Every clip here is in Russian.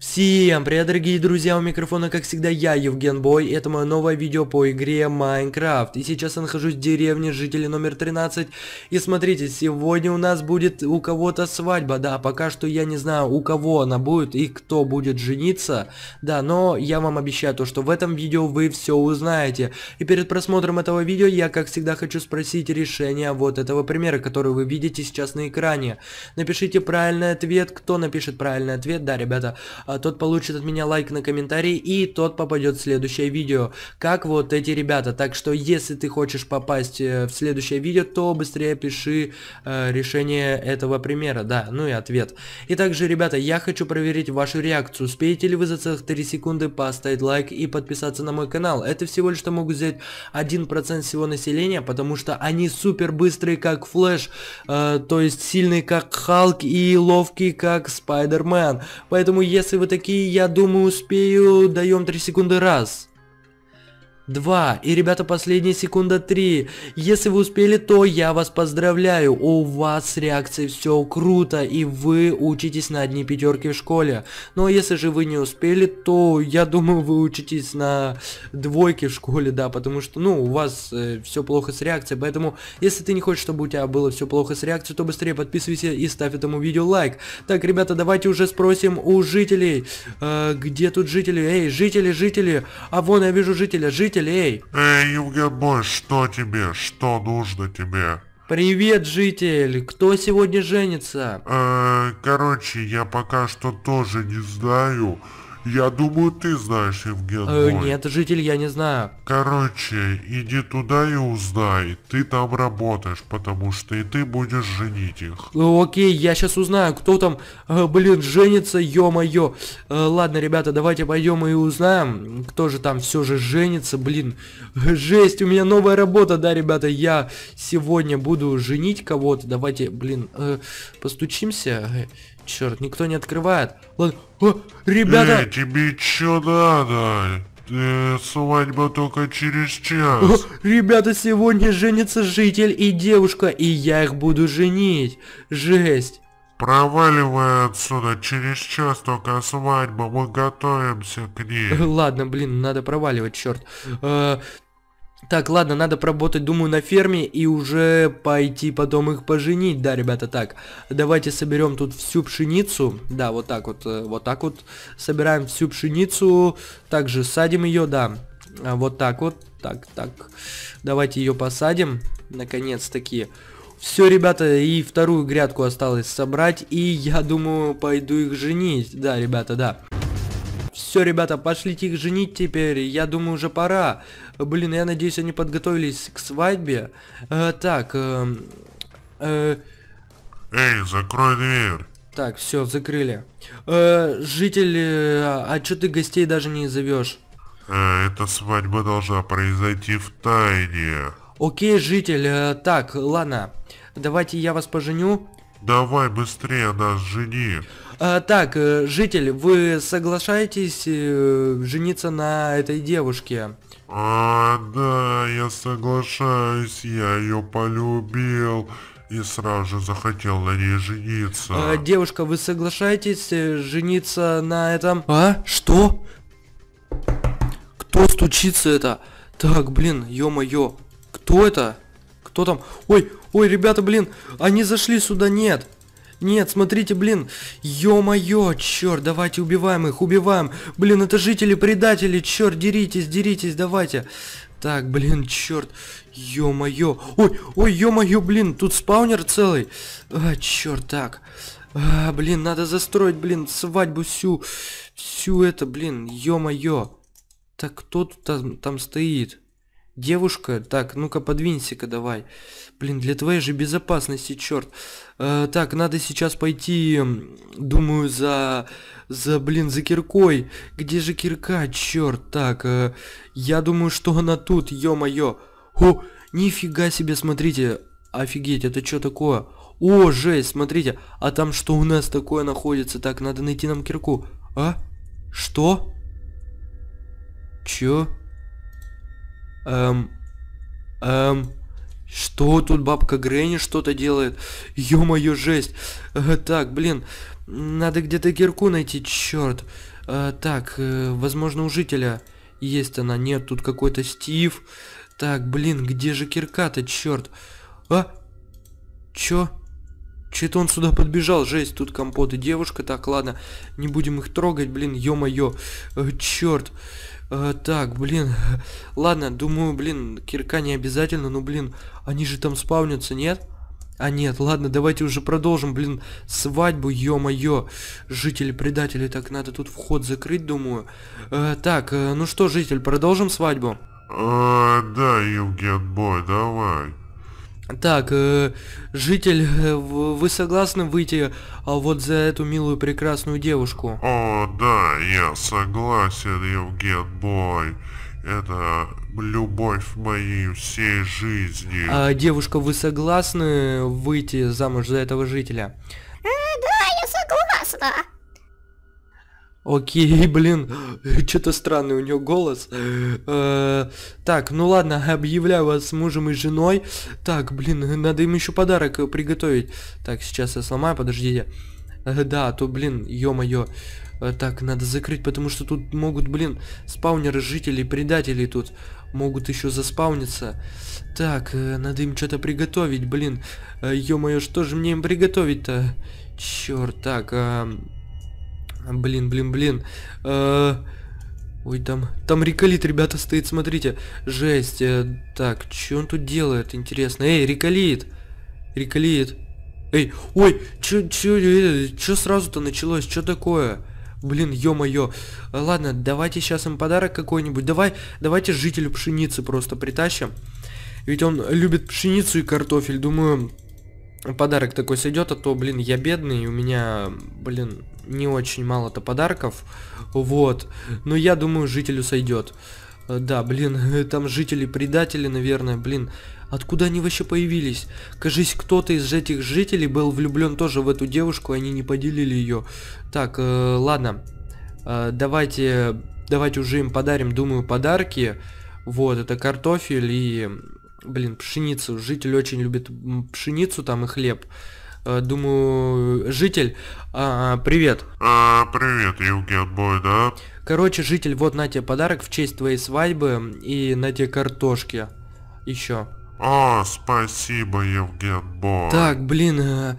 Всем привет, дорогие друзья, у микрофона, как всегда, я, Евген Бой, это мое новое видео по игре Майнкрафт. И сейчас я нахожусь в деревне жители номер 13, и смотрите, сегодня у нас будет у кого-то свадьба, да, пока что я не знаю, у кого она будет и кто будет жениться, да, но я вам обещаю то, что в этом видео вы все узнаете. И перед просмотром этого видео я, как всегда, хочу спросить решение вот этого примера, который вы видите сейчас на экране. Напишите правильный ответ, кто напишет правильный ответ, да, ребята, а, тот получит от меня лайк на комментарий, и тот попадет в следующее видео, как вот эти ребята. Так что, если ты хочешь попасть э, в следующее видео, то быстрее пиши э, решение этого примера, да, ну и ответ. И также, ребята, я хочу проверить вашу реакцию. Успеете ли вы за целых 3 секунды поставить лайк и подписаться на мой канал? Это всего лишь что могут взять 1% всего населения, потому что они супер быстрые, как Флэш, э, то есть сильные, как Халк и ловкие, как Спайдермен. Поэтому, если вы такие, я думаю, успею, даем 3 секунды раз два. И, ребята, последняя секунда три. Если вы успели, то я вас поздравляю. У вас с реакцией все круто, и вы учитесь на одни пятерки в школе. Но если же вы не успели, то я думаю, вы учитесь на двойке в школе, да, потому что, ну, у вас э, все плохо с реакцией. Поэтому, если ты не хочешь, чтобы у тебя было все плохо с реакцией, то быстрее подписывайся и ставь этому видео лайк. Так, ребята, давайте уже спросим у жителей, э, где тут жители? Эй, жители, жители, а вон я вижу жителя, жителя жителей. Эй, Евгебой, что тебе? Что нужно тебе? Привет, житель! Кто сегодня женится? Э, короче, я пока что тоже не знаю. Я думаю, ты знаешь, Евген. Э, нет, житель, я не знаю. Короче, иди туда и узнай. Ты там работаешь, потому что и ты будешь женить их. Э, окей, я сейчас узнаю, кто там, э, блин, женится, ё-моё. Э, ладно, ребята, давайте пойдем и узнаем, кто же там все же женится, блин. Жесть, у меня новая работа, да, ребята, я сегодня буду женить кого-то. Давайте, блин, э, постучимся. Черт, никто не открывает. Ладно. О, ребята! Эй, тебе что надо? Э, свадьба только через час. О, ребята, сегодня женится житель и девушка, и я их буду женить. Жесть. Проваливай отсюда, через час только свадьба, мы готовимся к ней. Ладно, блин, надо проваливать, черт. Э, так, ладно, надо поработать, думаю, на ферме и уже пойти потом их поженить. Да, ребята, так, давайте соберем тут всю пшеницу. Да, вот так вот, э, вот так вот собираем всю пшеницу. Также садим ее, да, а вот так вот. Так, так, давайте ее посадим, наконец-таки. Все, ребята, и вторую грядку осталось собрать, и я думаю, пойду их женить. Да, ребята, да. Все, ребята, пошлите их женить теперь, я думаю, уже пора. Блин, я надеюсь, они подготовились к свадьбе. Э, так, э, э... Эй, закрой дверь. Так, все, закрыли. Э, житель, э, а чё ты гостей даже не зовешь? Э, эта свадьба должна произойти в тайне. Окей, житель, э, так, ладно. Давайте я вас поженю. Давай быстрее нас жени. А, так, э, житель, вы соглашаетесь э, жениться на этой девушке? А, да, я соглашаюсь, я ее полюбил и сразу же захотел на ней жениться. А, девушка, вы соглашаетесь э, жениться на этом? А? Что? Кто стучится это? Так, блин, ё-моё. Кто это? Кто там? Ой, ой, ребята, блин, они зашли сюда, нет. Нет, смотрите, блин. Ё-моё, чёрт, давайте убиваем их, убиваем. Блин, это жители-предатели, чёрт, деритесь, деритесь, давайте. Так, блин, чёрт, Ё-моё. Ой, ой, ё-моё, блин, тут спаунер целый. А, чёрт, так. А, блин, надо застроить, блин, свадьбу всю. Всю это, блин, ё-моё. Так кто тут там, там стоит? Девушка, так, ну-ка подвинься-ка давай. Блин, для твоей же безопасности, черт. Э, так, надо сейчас пойти, думаю, за, за, блин, за киркой. Где же кирка, черт, так, э, я думаю, что она тут, ё-моё. О, нифига себе, смотрите, офигеть, это что такое? О, жесть, смотрите, а там что у нас такое находится? Так, надо найти нам кирку. А? Что? Чё? Эм... Эм... Что тут бабка Гренни что-то делает? Ё-моё, жесть. Э, так, блин, надо где-то кирку найти, Черт. Э, так, э, возможно, у жителя есть она. Нет, тут какой-то Стив. Так, блин, где же кирка-то, чёрт? А? Чё? Че-то он сюда подбежал, жесть, тут компот и девушка, так, ладно, не будем их трогать, блин, ё-моё, э, чёрт. Э, так, блин, ладно, думаю, блин, кирка не обязательно, но, блин, они же там спавнятся, нет? А нет, ладно, давайте уже продолжим, блин, свадьбу, ё-моё. Жители-предатели, так надо тут вход закрыть, думаю. Э, так, ну что, житель, продолжим свадьбу? Э, да, Евген, бой, давай. Так, э, житель, э, вы согласны выйти а вот за эту милую прекрасную девушку? О, да, я согласен, Евген Бой. Это любовь моей всей жизни. А, девушка, вы согласны выйти замуж за этого жителя? Э, да, я согласна. Окей, блин, что-то странный у него голос. Э, так, ну ладно, объявляю вас мужем и женой. Так, блин, надо им еще подарок приготовить. Так, сейчас я сломаю, подождите. Э, да, а то, блин, ё-моё. Э, так, надо закрыть, потому что тут могут, блин, спаунеры жителей, предатели тут могут еще заспауниться. Так, э, надо им что-то приготовить, блин. Э, ё-моё, что же мне им приготовить-то? Черт, так, э, Блин, блин, блин. Э -э Ой, там, там риколит, ребята, стоит, смотрите. Жесть. Э так, что он тут делает, интересно? Эй, риколит. Риколит. Эй, ой, что, чё, э, чё сразу-то началось, Что такое? Блин, ё-моё. Ладно, давайте сейчас им подарок какой-нибудь. Давай, давайте жителю пшеницы просто притащим. Ведь он любит пшеницу и картофель. Думаю, подарок такой сойдет, а то, блин, я бедный, и у меня, блин, не очень мало-то подарков. Вот. Но я думаю, жителю сойдет. Э, да, блин, там жители-предатели, наверное, блин. Откуда они вообще появились? Кажись, кто-то из этих жителей был влюблен тоже в эту девушку, они не поделили ее. Так, э, ладно. Э, давайте, давайте уже им подарим, думаю, подарки. Вот, это картофель и, блин, пшеницу. Житель очень любит пшеницу там и хлеб. Э, Э, думаю, житель. А, привет. А, привет, Евген отбой да? Короче, житель, вот на тебе подарок в честь твоей свадьбы и на тебе картошки. Еще. А, спасибо, Евген Бой. Так, блин, э,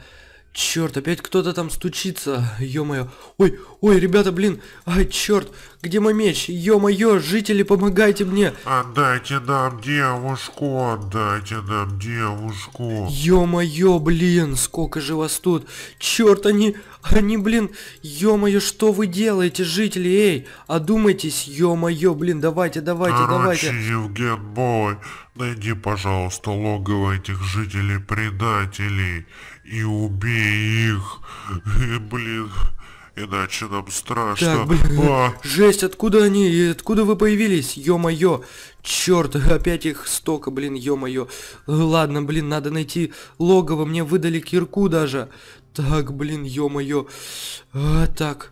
Черт, опять кто-то там стучится, ё-моё. Ой, ой, ребята, блин, ай, черт, где мой меч? Ё-моё, жители, помогайте мне. Отдайте нам девушку, отдайте нам девушку. Ё-моё, блин, сколько же вас тут. Черт, они, они, блин, ё-моё, что вы делаете, жители, эй, одумайтесь, ё-моё, блин, давайте, давайте, Короче, давайте. Евген Бой, найди, пожалуйста, логово этих жителей-предателей и убей их. И, э, блин, иначе нам страшно. Так, блин, а! жесть, откуда они? Откуда вы появились? Ё-моё, черт, опять их столько, блин, ё-моё. Ладно, блин, надо найти логово, мне выдали кирку даже. Так, блин, ё-моё. А, так,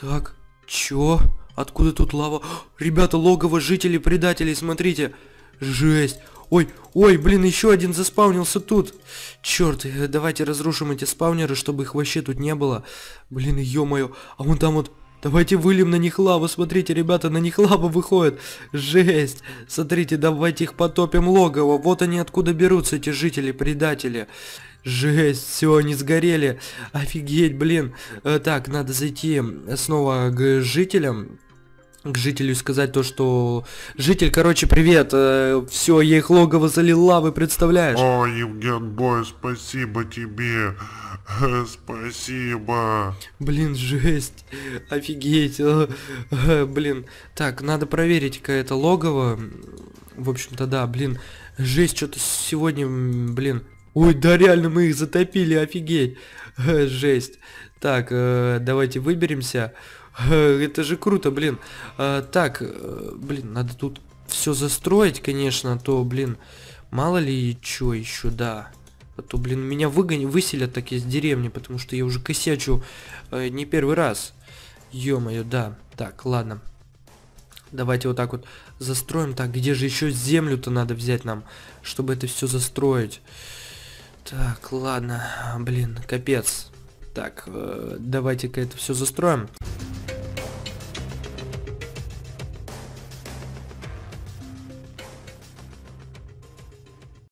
так, чё? Откуда тут лава? Ребята, логово жители предателей, смотрите. Жесть. Ой, ой, блин, еще один заспаунился тут. Черт, э, давайте разрушим эти спаунеры, чтобы их вообще тут не было. Блин, ё-моё, а вон там вот... Давайте выльем на них лаву, смотрите, ребята, на них лава выходит. Жесть. Смотрите, давайте их потопим логово. Вот они откуда берутся, эти жители-предатели. Жесть, все, они сгорели. Офигеть, блин. Э, так, надо зайти снова к жителям к жителю сказать то, что... Житель, короче, привет, э, все, я их логово залил лавы, представляешь? О, Евген Бой, спасибо тебе, э, спасибо. Блин, жесть, офигеть, э, э, блин. Так, надо проверить-ка это логово. В общем-то, да, блин, жесть, что-то сегодня, блин, Ой, да реально мы их затопили, офигеть. Э, жесть. Так, э, давайте выберемся. Э, это же круто, блин. Так, блин, надо тут все застроить, конечно, а то, блин, мало ли что еще, да. А то, блин, меня выгонят, выселят так из деревни, потому что я уже косячу э, не первый раз. Ё-моё, да. Так, ладно. Давайте вот так вот застроим. Так, где же еще землю-то надо взять нам, чтобы это все застроить? Так, ладно, блин, капец. Так, э, давайте-ка это все застроим.